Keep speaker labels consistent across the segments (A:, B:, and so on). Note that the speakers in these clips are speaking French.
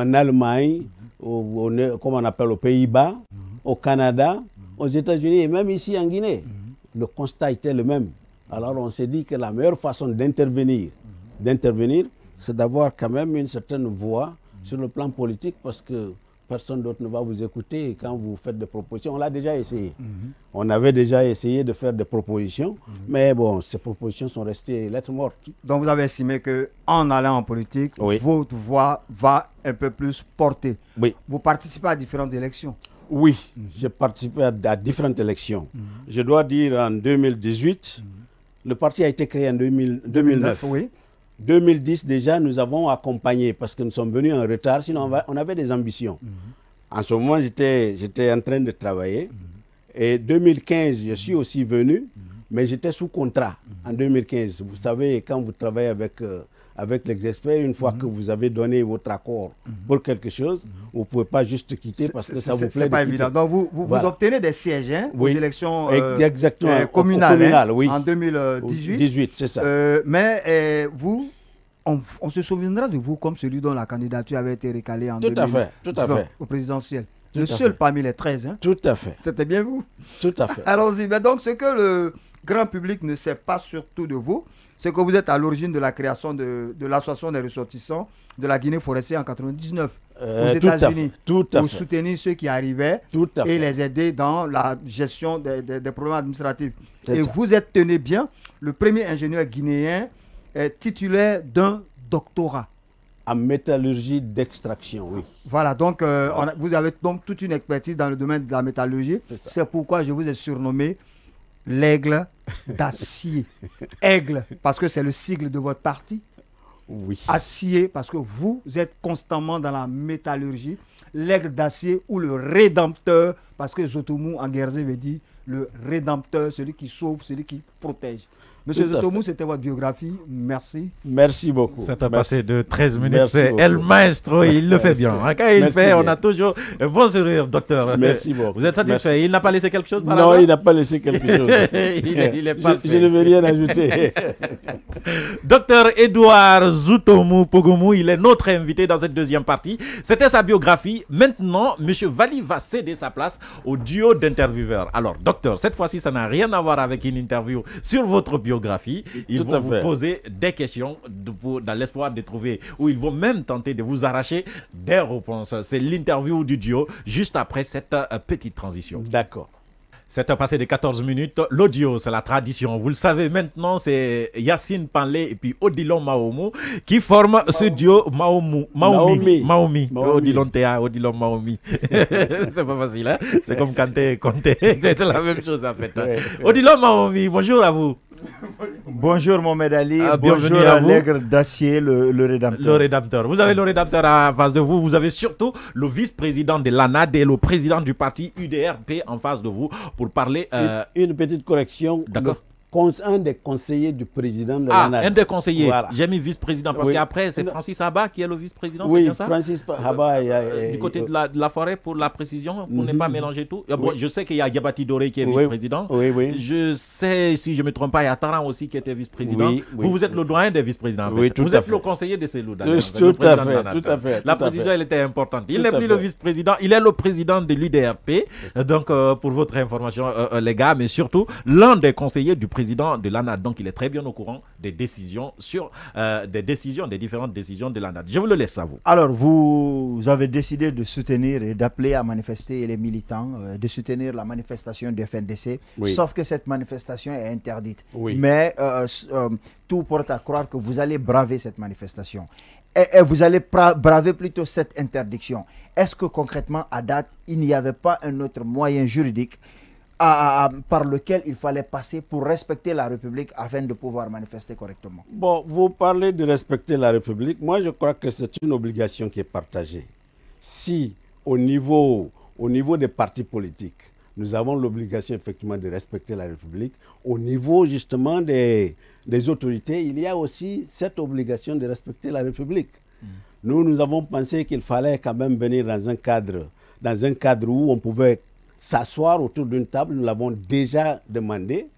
A: en Allemagne, au, comme on appelle aux Pays-Bas, mhm. au Canada, mhm. aux États-Unis et même ici en Guinée. Mhm. Le constat était le même. Alors on s'est dit que la meilleure façon d'intervenir, d'intervenir, c'est d'avoir quand même une certaine voix sur le plan politique parce que personne d'autre ne va vous écouter quand vous faites des propositions. On l'a déjà essayé. On avait déjà essayé de faire des propositions, mais bon, ces propositions sont
B: restées lettres mortes. Donc vous avez estimé qu'en allant en politique, votre voix va un peu plus porter. Vous participez à différentes élections. Oui, j'ai participé
A: à, différentes élections. Je dois dire en 2018, le parti a été créé en 2009 oui. 2010 déjà, nous avons accompagné parce que nous sommes venus en retard, sinon on, avait des ambitions. Mhm. En ce moment, j'étais en train de travailler. Mhm. Et 2015, je suis aussi venu, mhm. mais j'étais sous contrat en 2015. Vous savez, quand vous travaillez avec... Euh, avec les une fois mhm. que vous avez donné votre accord mhm. pour quelque chose, mhm. vous ne pouvez pas juste quitter parce que ça vous plaît. C'est pas évident. Donc vous, vous, obtenez
B: des sièges hein, oui. aux élections euh, euh communales, hein, oui. en 2018. 18, c'est ça. Euh, mais euh, vous, on, se souviendra de vous comme celui dont la candidature avait été récalée en tout à fait, tout à fait. au présidentiel. le seul parmi les 13. Hein. Tout à fait. C'était bien vous. Tout à fait. Allons-y. Mais donc, ce que le, grand public ne sait pas surtout de vous, c'est que vous êtes à l'origine de la création de, de l'association des ressortissants de la Guinée forestière en 99 euh, Tout aux États-Unis pour soutenir ceux qui arrivaient et les aider dans la gestion des, des, problèmes administratifs. Et vous êtes, tenez bien, le premier ingénieur guinéen est titulaire d'un doctorat. En métallurgie d'extraction, oui. Voilà, donc euh, vous avez donc toute une expertise dans le domaine de la métallurgie. C'est pourquoi je vous ai surnommé l'aigle d'acier. Aigle, parce que c'est le sigle de votre parti. Oui. Acier, parce que vous êtes constamment dans la métallurgie. L'aigle d'acier ou le rédempteur parce que Zotomou en guerre veut dire le rédempteur, celui qui sauve, celui qui protège. Monsieur Zotomou, c'était votre biographie. Merci.
A: Merci beaucoup. Ça t'a passé de 13 minutes. C'est El Maestro, il le fait bien. Quand il fait, on a
C: toujours un bon sourire, docteur. Merci beaucoup. Vous êtes satisfait Il n'a pas laissé quelque chose Non, il n'a pas laissé quelque chose. il, je, ne veux rien ajouter. docteur Edouard Zotomou Pogomou, il est notre invité dans cette deuxième partie. C'était sa biographie. Maintenant, Monsieur Vali va céder sa place au duo d'intervieweurs. Alors, docteur, cette fois-ci, ça n'a rien à voir avec une interview sur votre biographie. Ils vont vous poser des questions dans l'espoir de trouver, ou ils vont même tenter de vous arracher des réponses. C'est l'interview du duo juste après cette euh, petite transition. D'accord. C'est un passé de 14 minutes, l'audio, c'est la tradition. Vous le savez maintenant, c'est Yacine Panlé et puis Odilon Maomu qui forment ce duo Maomi. Maomi. Maomi. Odilon Théa, Odilon Maomi. c'est pas facile, hein? C'est comme Kanté et C'est la même chose, en fait. Odilon Maomi, bonjour à vous. Bonjour
D: Mohamed Ali, ah, bonjour Allègre Dacier, le, le,
C: rédempteur. Le Vous avez le rédempteur en face de vous, vous avez surtout le vice-président de l'ANAD et le président du parti UDRP en face
A: de vous pour parler... Une, euh, petite correction, D'accord un des conseillers du président de ah, un des conseillers.
C: J'ai mis vice-président parce qu'après, c'est Francis Abba qui est le vice-président. Oui, bien ça Francis euh, Abba. Euh, du côté de la, forêt, pour la précision, pour ne mhm. pas mélanger tout. je sais qu'il y a Gabati Doré qui est vice-président. Oui, oui. Je sais, si je ne me trompe pas, il y a Taran aussi qui était vice-président. vous, vous êtes le doyen des vice-présidents. Oui, tout Vous êtes le conseiller de ces euh, Tout, tout, à fait. Tout à fait. La précision, elle était importante. Il n'est plus le vice-président, il est le président de l'UDRP. Donc, pour votre information, les gars, mais surtout, l'un des conseillers du président président de l'ANAD. Donc, il est très bien au courant des décisions sur euh, des décisions, des différentes décisions de l'ANAD. Je vous le laisse à vous.
D: Alors, vous avez décidé de soutenir et d'appeler à manifester les militants, euh, de soutenir la manifestation du FNDC, sauf que cette manifestation est interdite. Oui. Mais euh, tout porte à croire que vous allez braver cette manifestation. et vous allez braver plutôt cette interdiction. Est-ce que concrètement, à date, il n'y avait pas un autre moyen juridique par lequel il fallait passer pour respecter la République afin de pouvoir manifester correctement
A: Bon, vous parlez de respecter la République. Moi, je crois que c'est une obligation qui est partagée. Si au niveau, au niveau des partis politiques, nous avons l'obligation effectivement de respecter la République. Au niveau justement des, des, autorités, il y a aussi cette obligation de respecter la République. Mm. Nous, nous avons pensé qu'il fallait quand même venir dans un cadre, dans un cadre où on pouvait s'asseoir autour d'une table, nous l'avons déjà demandé,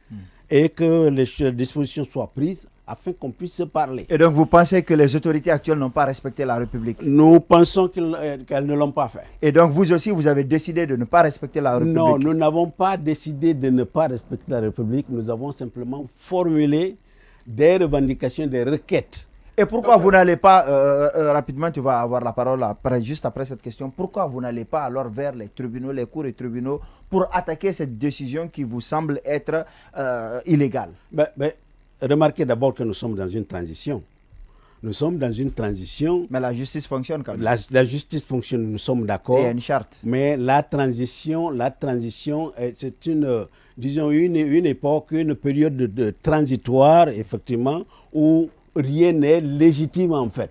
A: et que les dispositions soient prises afin qu'on puisse se parler.
D: Et donc vous pensez que les autorités actuelles n'ont pas respecté la République Nous pensons euh, qu'elles ne l'ont pas fait. Et donc vous aussi, vous avez décidé de ne pas respecter la République Non, nous n'avons
A: pas décidé de ne pas respecter la République. Nous avons simplement formulé des
D: revendications, des requêtes et pourquoi vous n'allez pas, euh, euh, euh, rapidement, tu vas avoir la parole après, juste après cette question, pourquoi vous n'allez pas alors vers les tribunaux, les cours et tribunaux, pour attaquer cette décision qui vous semble être illégale Remarquez
A: d'abord que nous sommes dans une transition. Nous sommes dans une transition. Mais la justice fonctionne quand même. La, justice fonctionne, nous sommes d'accord. Il y a une charte. Mais la transition, la transition, c'est une, disons, une, une époque, une période de, de transitoire, effectivement, où rien n'est légitime en fait.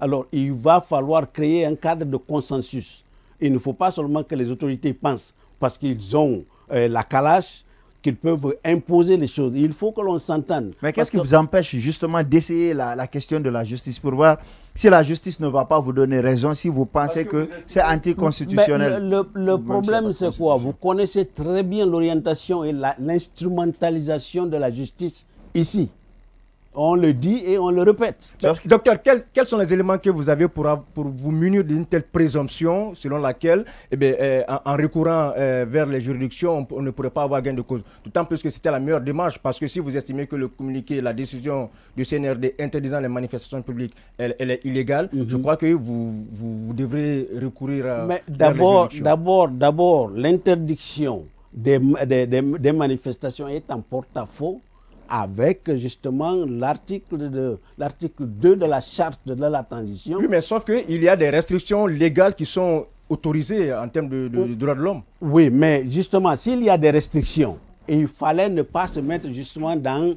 A: Alors il va falloir créer un cadre de consensus. Il ne faut pas seulement que les autorités pensent parce qu'ils ont
D: euh, la calache qu'ils peuvent imposer les choses. Il faut que l'on s'entende. Mais qu'est-ce qui vous empêche justement d'essayer la, question de la justice pour voir si la justice ne va pas vous donner raison, si vous pensez que, c'est anticonstitutionnel
A: le problème, c'est quoi Vous connaissez très bien l'orientation et l'instrumentalisation de la justice ici. On le dit et on le répète. docteur, quels, sont les éléments que vous avez pour, vous munir d'une telle présomption selon laquelle, eh, eh en, recourant eh, vers les juridictions, on, ne pourrait pas avoir gain de cause D'autant plus que c'était la meilleure démarche, parce que si vous estimez que le communiqué, la décision du CNRD interdisant les manifestations publiques, elle, est illégale, mhm. je crois que vous, devrez recourir à. Euh, Mais d'abord, d'abord, d'abord, l'interdiction des, manifestations est en porte-à-faux avec justement l'article de l'article 2 de la charte de la transition. Oui, mais sauf qu'il y a des restrictions légales qui sont autorisées en termes de, de droits de l'homme. Oui, mais justement, s'il y a des restrictions, il fallait ne pas se mettre justement dans